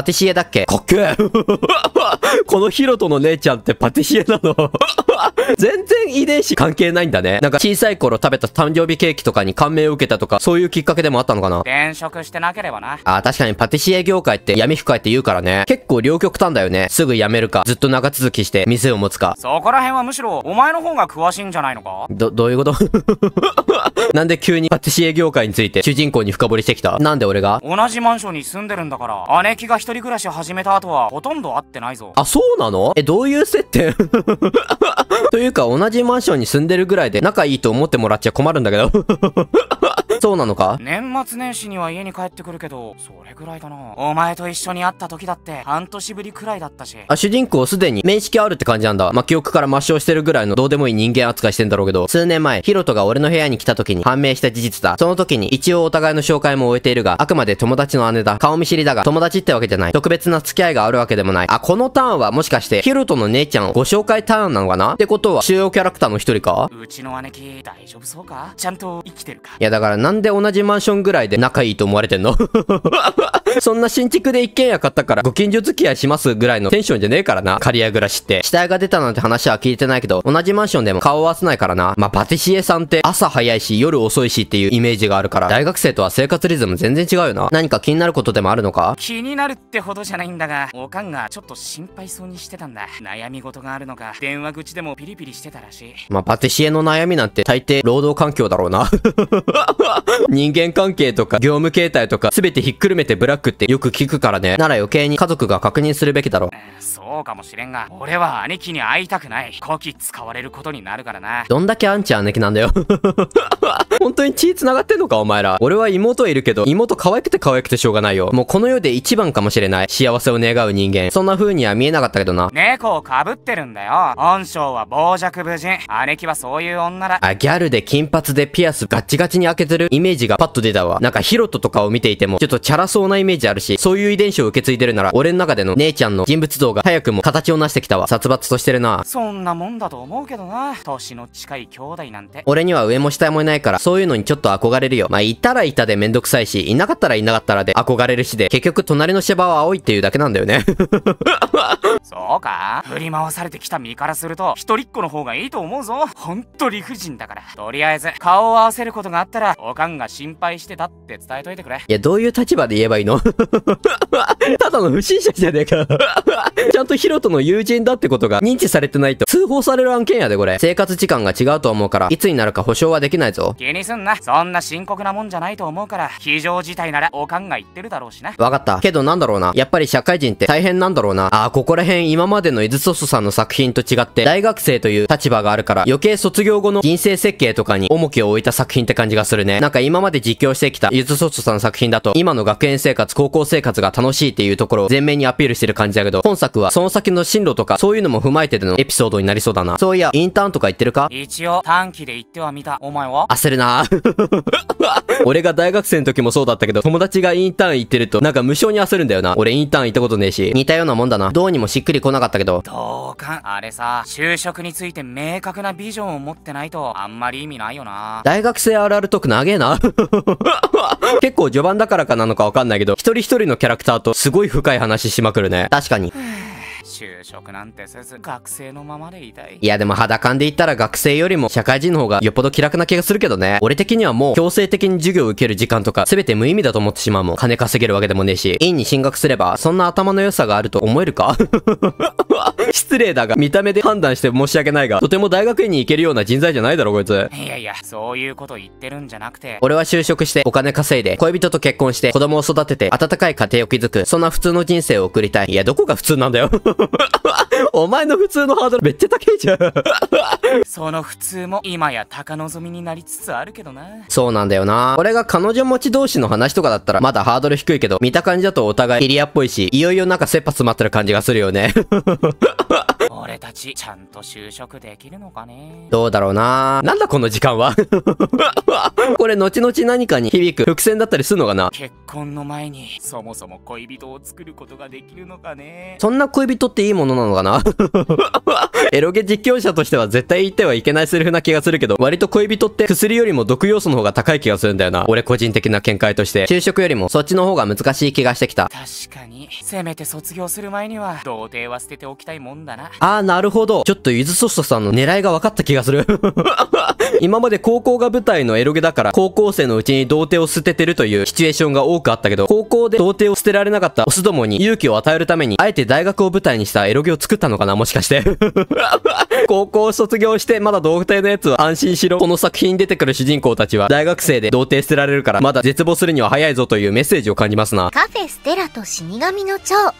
パティシエだっけかっけえ このヒロトの姉ちゃんってパティシエなの 全然遺伝子関係ないんだね。なんか小さい頃食べた誕生日ケーキとかに感銘を受けたとか、そういうきっかけでもあったのかな。転職してなければな。あ、確かにパティシエ業界って闇深いって言うからね。結構両極端だよね。すぐ辞めるか、ずっと長続きして店を持つか。そこら辺はむしろ、お前の方が詳しいんじゃないのかど、どういうこと なんで急にパティシエ業界について主人公に深掘りしてきたなんで俺が同じマンションに住んでるんだから、姉貴が一人暮らし始めた後はほとんど会ってないぞ。あ、そうなのえ、どういう設定というか、同じマンションに住んでるぐらいで仲いいと思ってもらっちゃ困るんだけどそうなのか年末年始には家に帰ってくるけど、それぐらいだな。お前と一緒に会った時だって半年ぶりくらいだったし。あ、主人公すでに面識あるって感じなんだ。まあ、記憶から抹消してるぐらいのどうでもいい人間扱いしてんだろうけど、数年前、ヒロトが俺の部屋に来た時に判明した事実だ。その時に一応お互いの紹介も終えているが、あくまで友達の姉だ。顔見知りだが、友達ってわけじゃない。特別な付き合いがあるわけでもない。あ、このターンはもしかして、ヒロトの姉ちゃんご紹介ターンなのかなってことは、主要キャラクターの一人かうちの姉貴、大丈夫そうかちゃんと生きてるかいやだからなんで同じマンションぐらいで仲いいと思われてんの そんな新築で一軒家買ったから、ご近所付き合いしますぐらいのテンションじゃねえからな。借り家暮らしって。死体が出たなんて話は聞いてないけど、同じマンションでも顔を合わせないからな。まあ、パティシエさんって朝早いし、夜遅いしっていうイメージがあるから、大学生とは生活リズム全然違うよな。何か気になることでもあるのか気になるってほどじゃないんだが、おかんがちょっと心配そうにしてたんだ。悩み事があるのか、電話口でもピリピリしてたらしい。まあ、パティシエの悩みなんて大抵労働環境だろうな。人間関係とか、業務形態とか、全てひっくるめてブラックってよく聞くからね。なら余計に家族が確認するべきだろ。そうかもしれんが、俺は兄貴に会いたくない。こき使われることになるからな。どんだけアンチ姉貴なんだよ 本当に血繋がってんのかお前ら。俺は妹いるけど、妹可愛くて可愛くてしょうがないよ。もうこの世で一番かもしれない。幸せを願う人間。そんな風には見えなかったけどな。猫をかぶってるんだよ。恩賞は傍若無人。姉貴はそういう女だ。あ、ギャルで金髪でピアスガッチガチに開けてるイメージがパッと出たわ。なんかヒロトとかを見ていても、ちょっとチャラそうなイメージメージあるし、そういう遺伝子を受け継いでるなら、俺の中での姉ちゃんの人物像が早くも形を成してきたわ。殺伐としてるな。そんなもんだと思うけどな。年の近い兄弟なんて。俺には上も下もいないから、そういうのにちょっと憧れるよ。まあ、いたらいたでめんどくさいし、いなかったらいなかったらで憧れるしで、結局隣の芝は青いっていうだけなんだよね。そうか振り回されてきた身からすると、一人っ子の方がいいと思うぞ。ほんと理不尽だから。とりあえず、顔を合わせることがあったら、おかんが心配してたって伝えといてくれ。いや、どういう立場で言えばいいの ただの不審者じゃねえか。ちゃんとヒロトの友人だってことが認知されてないと通報される案件やでこれ。生活時間が違うと思うから、いつになるか保証はできないぞ。気にすんな。そんな深刻なもんじゃないと思うから、非常事態ならおかんが言ってるだろうしな。わかった。けどなんだろうな。やっぱり社会人って大変なんだろうな。ああ、ここら辺今までの伊豆ソソさんの作品と違って、大学生という立場があるから、余計卒業後の人生設計とかに重きを置いた作品って感じがするね。なんか今まで実況してきた伊豆ソソさんの作品だと、今の学園生活高校生活が楽しいっていうところを前面にアピールしてる感じだけど、本作はその先の進路とか、そういうのも踏まえてのエピソードになりそうだな。そういや、インターンとか行ってるか一応、短期で行ってはみた。お前は焦るな 俺が大学生の時もそうだったけど、友達がインターン行ってると、なんか無償に焦るんだよな。俺インターン行ったことねえし、似たようなもんだな。どうにもしっくり来なかったけど。同感、あれさ、就職について明確なビジョンを持ってないと、あんまり意味ないよな。大学生あるあるトーク長えな。結構序盤だからかなのかわかんないけど、一人一人のキャラクターとすごい深い話しまくるね。確かに。就職なんてせず学生のままでいたいいやでも肌感で言ったら学生よりも社会人の方がよっぽど気楽な気がするけどね俺的にはもう強制的に授業を受ける時間とか全て無意味だと思ってしまうもん金稼げるわけでもねえし院に進学すればそんな頭の良さがあると思えるか 失礼だが見た目で判断して申し訳ないがとても大学院に行けるような人材じゃないだろこいついやいやそういうこと言ってるんじゃなくて俺は就職してお金稼いで恋人と結婚して子供を育てて温かい家庭を築くそんな普通の人生を送りたいいやどこが普通なんだよお前の普通のハードルめっちゃ高いじゃんその普通も今や高望みになりつつあるけどな。そうなんだよな。これが彼女持ち同士の話とかだったらまだハードル低いけど、見た感じだとお互いエリアっぽいし、いよいよなんか切羽詰まってる感じがするよね。俺たち、ちゃんと就職できるのかねどうだろうななんだこの時間は これ、後々何かに響く伏線だったりするのかな結婚の前に、そもそも恋人を作ることができるのかねそんな恋人っていいものなのかな エロゲ実況者としては絶対言ってはいけないセリフな気がするけど、割と恋人って薬よりも毒要素の方が高い気がするんだよな。俺個人的な見解として。就職よりもそっちの方が難しい気がしてきた。確かに、せめて卒業する前には、童貞は捨てておきたいもんだな。あー、なるほど。ちょっとゆずそそさんの狙いが分かった気がする 今まで高校が舞台のエロゲだから、高校生のうちに童貞を捨ててるというシチュエーションが多くあったけど、高校で童貞を捨てられなかったオスどもに勇気を与えるために、あえて大学を舞台にしたエロゲを作ったのかなもしかして 高校を卒業して、まだ童貞のやつは安心しろ。この作品に出てくる主人公たちは、大学生で童貞捨てられるから、まだ絶望するには早いぞというメッセージを感じますな。カフェステラと死神の蝶。